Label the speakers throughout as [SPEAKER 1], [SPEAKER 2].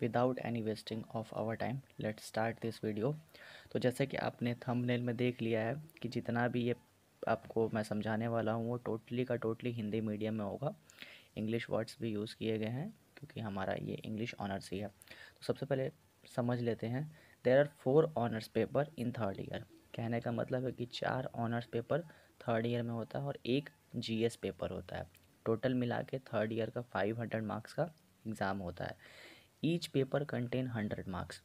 [SPEAKER 1] without any wasting of our time let start this video तो जैसे कि आपने थंबनेल में देख लिया है कि जितना भी ये आपको मैं समझाने वाला हूँ वो टोटली का टोटली हिंदी मीडियम में होगा इंग्लिश वर्ड्स भी यूज़ किए गए हैं क्योंकि हमारा ये इंग्लिश ऑनर्स ही है तो सबसे पहले समझ लेते हैं there are four honours paper in third year कहने का मतलब है कि चार ऑनर्स पेपर थर्ड ईयर में होता है और एक जी पेपर होता है टोटल मिला के थर्ड ईयर का फाइव हंड्रेड मार्क्स का एग्ज़ाम होता है each paper contain hundred marks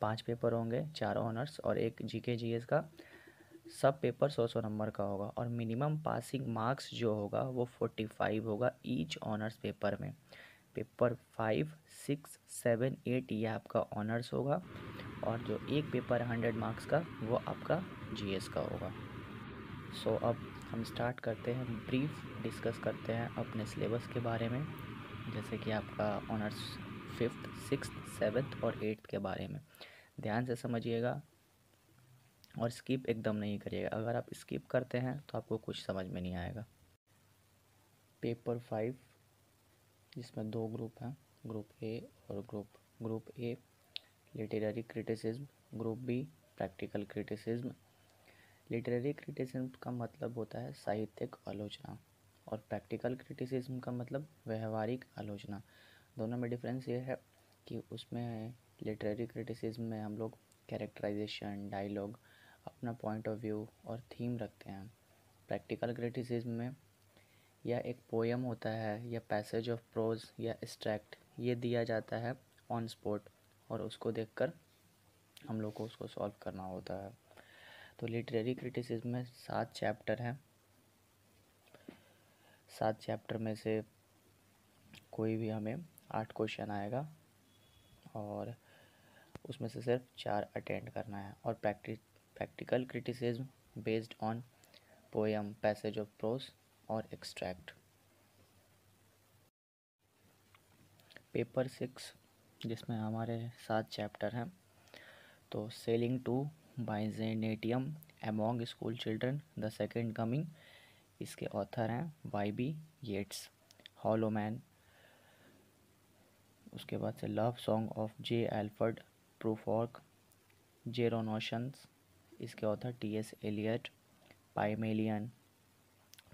[SPEAKER 1] पांच पेपर होंगे चार ऑनर्स और एक जी के जी एस का सब पेपर सौ सौ नंबर का होगा और मिनिमम पासिंग मार्क्स जो होगा वो फोर्टी फाइव होगा ईच ऑनर्स पेपर में paper five six seven eight ये आपका ऑनर्स होगा और जो एक पेपर हंड्रेड मार्क्स का वो आपका एस का होगा सो so, अब हम स्टार्ट करते हैं ब्रीफ डिस्कस करते हैं अपने सिलेबस के बारे में जैसे कि आपका ऑनर्स फिफ्थ सिक्स सेवन्थ और एट्थ के बारे में ध्यान से समझिएगा और स्किप एकदम नहीं करिएगा अगर आप स्किप करते हैं तो आपको कुछ समझ में नहीं आएगा पेपर फाइव जिसमें दो ग्रुप हैं ग्रुप ए और group group A literary criticism group B practical criticism literary criticism का मतलब होता है साहित्यिक आलोचना और प्रैक्टिकल क्रिटिसिज्म का मतलब व्यवहारिक आलोचना दोनों में डिफरेंस ये है कि उसमें लिटरेरी क्रिटिसिज्म में हम लोग कैरेक्टराइजेशन डायलॉग अपना पॉइंट ऑफ व्यू और थीम रखते हैं प्रैक्टिकल क्रिटिसिज्म में या एक पोएम होता है या पैसेज ऑफ प्रोज या एक्सट्रैक्ट ये दिया जाता है ऑन स्पॉट और उसको देखकर हम लोग को उसको सॉल्व करना होता है तो लिटरेरी क्रिटिसिज्म में सात चैप्टर हैं सात चैप्टर में से कोई भी हमें आठ क्वेश्चन आएगा और उसमें से सिर्फ चार अटेंड करना है और practice practical criticism based on poem passage of prose और एक्सट्रैक्ट पेपर सिक्स जिसमें हमारे सात चैप्टर हैं तो sailing to Byzantium among school children the second coming इसके ऑथर हैं वाई बी येट्स हॉलोमैन उसके बाद से love song of J Alfred Prufrock Gerontion इसके author T S Eliot Pygmalion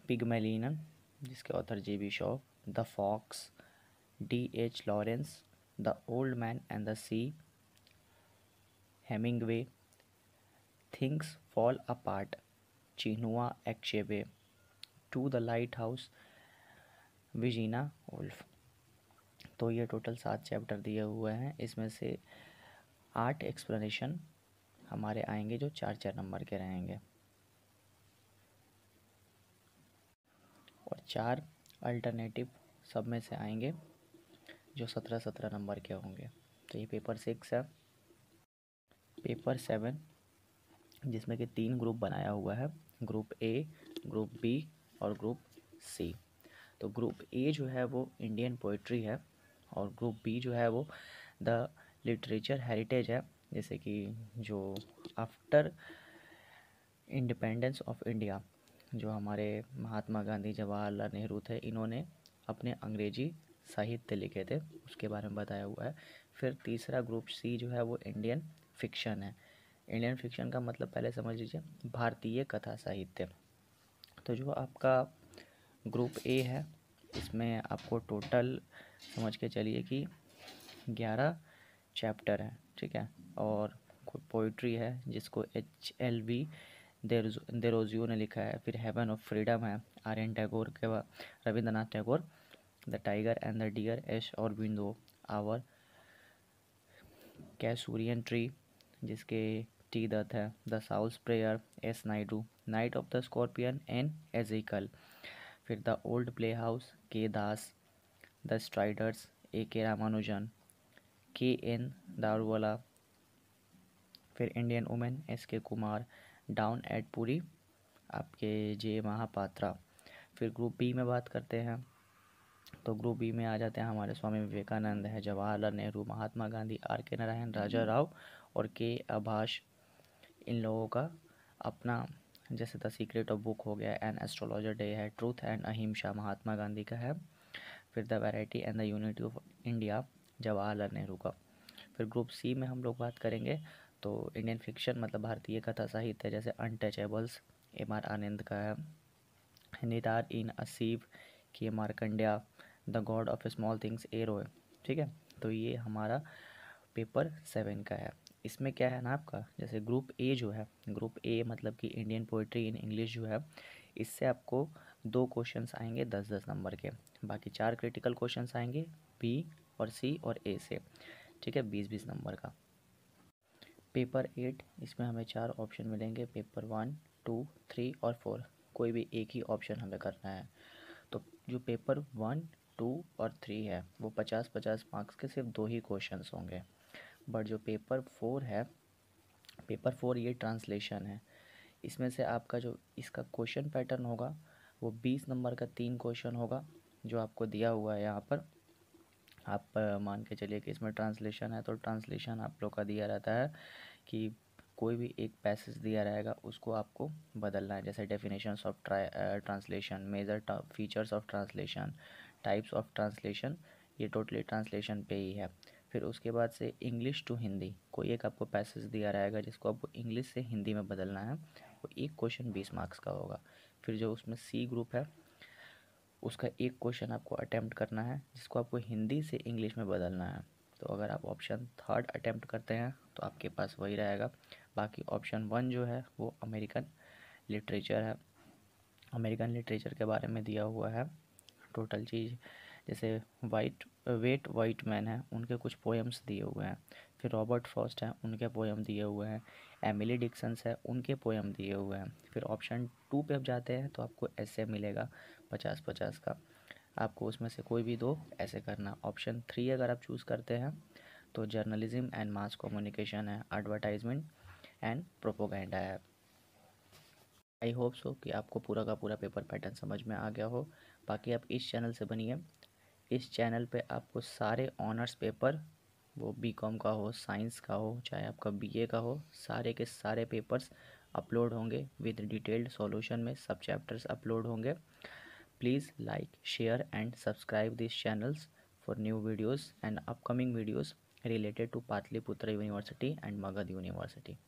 [SPEAKER 1] Pygmalion जिसके author G B Shaw the fox D H Lawrence the old man and the sea Hemingway things fall apart Chinua एक्शेवे to the lighthouse Virginia Woolf तो ये total सात chapter दिए हुए हैं इसमें से आठ एक्सप्लेनेशन हमारे आएंगे जो चार चार नंबर के रहेंगे और चार अल्टरनेटिव सब में से आएंगे जो सत्रह सत्रह नंबर के होंगे तो ये पेपर सिक्स है पेपर सेवन जिसमें कि तीन ग्रुप बनाया हुआ है ग्रुप ए ग्रुप बी और ग्रुप सी तो ग्रुप ए जो है वो इंडियन पोइट्री है और ग्रुप बी जो है वो द लिटरेचर हेरिटेज है जैसे कि जो आफ्टर इंडिपेंडेंस ऑफ इंडिया जो हमारे महात्मा गांधी जवाहरलाल नेहरू थे इन्होंने अपने अंग्रेजी साहित्य लिखे थे उसके बारे में बताया हुआ है फिर तीसरा ग्रुप सी जो है वो इंडियन फिक्शन है इंडियन फिक्शन का मतलब पहले समझ लीजिए भारतीय कथा साहित्य तो जो आपका ग्रुप ए है इसमें आपको टोटल समझ के चलिए कि ग्यारह चैप्टर हैं ठीक है और पोइट्री है जिसको एच एल वी देरोजियो ने लिखा है फिर हेवन ऑफ फ्रीडम है आर एन टैगोर के बाद Rabindranath Tagore the tiger and the deer एश Aurobindo our casuarina tree जिसके टी दत्त है the soul's prayer S Naidu night of the scorpion and Ezekiel फिर द ओल्ड प्ले हाउस के दास द स्ट्राइडर्स ए के रामानुजन के एन दारूवाला फिर इंडियन वुमेन एस के कुमार डाउन एट पुरी आपके जे महापात्रा फिर ग्रुप बी में बात करते हैं तो ग्रुप बी में आ जाते हैं हमारे स्वामी विवेकानंद है जवाहरलाल नेहरू महात्मा गांधी आर के नारायण राजा राव और के आभाष इन लोगों का अपना जैसे द सीक्रेट ऑफ बुक हो गया एन एस्ट्रोलॉजर डे है ट्रूथ एंड अहिंसा महात्मा गांधी का है फिर the variety and the unity of India Jawaharlal Nehru का फिर ग्रुप सी में हम लोग बात करेंगे तो इंडियन फिक्शन मतलब भारतीय कथा साहित्य है जैसे अनटचेबल्स एम आर आनंद का है निदार इन असीब के Markandaya the god of small things एरो है ठीक है तो ये हमारा पेपर सेवन का है इसमें क्या है ना आपका जैसे ग्रुप ए जो है ग्रुप ए मतलब कि इंडियन पोइट्री इन इंग्लिश जो है इससे आपको दो क्वेश्चन आएंगे दस दस नंबर के बाकी चार क्रिटिकल क्वेश्चन आएंगे बी और सी और ए से ठीक है बीस बीस नंबर का पेपर एट इसमें हमें चार ऑप्शन मिलेंगे पेपर वन टू थ्री और फोर कोई भी एक ही ऑप्शन हमें करना है तो जो पेपर वन टू और थ्री है वो पचास पचास मार्क्स के सिर्फ दो ही क्वेश्चन होंगे बट जो पेपर फोर है पेपर फोर ये ट्रांसलेशन है इसमें से आपका जो इसका क्वेश्चन पैटर्न होगा वो बीस नंबर का तीन क्वेश्चन होगा जो आपको दिया हुआ है यहाँ पर आप मान के चलिए कि इसमें ट्रांसलेशन है तो ट्रांसलेशन आप लोग का दिया रहता है कि कोई भी एक पैसेज दिया रहेगा उसको आपको बदलना है जैसे definition of translation major features of translation types of translation ये टोटली ट्रांसलेशन पे ही है फिर उसके बाद से इंग्लिश टू हिंदी कोई एक आपको पैसेज दिया रहेगा जिसको आपको इंग्लिश से हिंदी में बदलना है वो एक क्वेश्चन बीस मार्क्स का होगा फिर जो उसमें सी ग्रुप है उसका एक क्वेश्चन आपको अटैम्प्ट करना है जिसको आपको हिंदी से इंग्लिश में बदलना है तो अगर आप ऑप्शन थर्ड अटैम्प्ट करते हैं तो आपके पास वही रहेगा बाकी ऑप्शन वन जो है वो अमेरिकन लिटरेचर है अमेरिकन लिटरेचर के बारे में दिया हुआ है टोटल चीज़ जैसे वाइट वेट वाइट मैन है उनके कुछ पोएम्स दिए हुए हैं फिर रॉबर्ट फॉस्ट हैं उनके पोएम दिए हुए हैं एमिली डिक्सन्स है उनके पोएम दिए हुए हैं फिर ऑप्शन टू पे आप जाते हैं तो आपको ऐसे मिलेगा पचास पचास का आपको उसमें से कोई भी दो ऐसे करना ऑप्शन थ्री अगर आप चूज़ करते हैं तो जर्नलिज्म एंड मास कम्युनिकेशन है एडवर्टाइजमेंट एंड प्रोपोगेंडा है आई होप सो कि आपको पूरा का पूरा पेपर पैटर्न समझ में आ गया हो बाकी आप इस चैनल से बनिए इस चैनल पे आपको सारे ऑनर्स पेपर वो बीकॉम का हो साइंस का हो चाहे आपका बीए का हो सारे के सारे पेपर्स अपलोड होंगे विद डिटेल्ड सॉल्यूशन में सब चैप्टर्स अपलोड होंगे please like share and subscribe this channels for new videos and upcoming videos related to Pataliputra University and Magadh university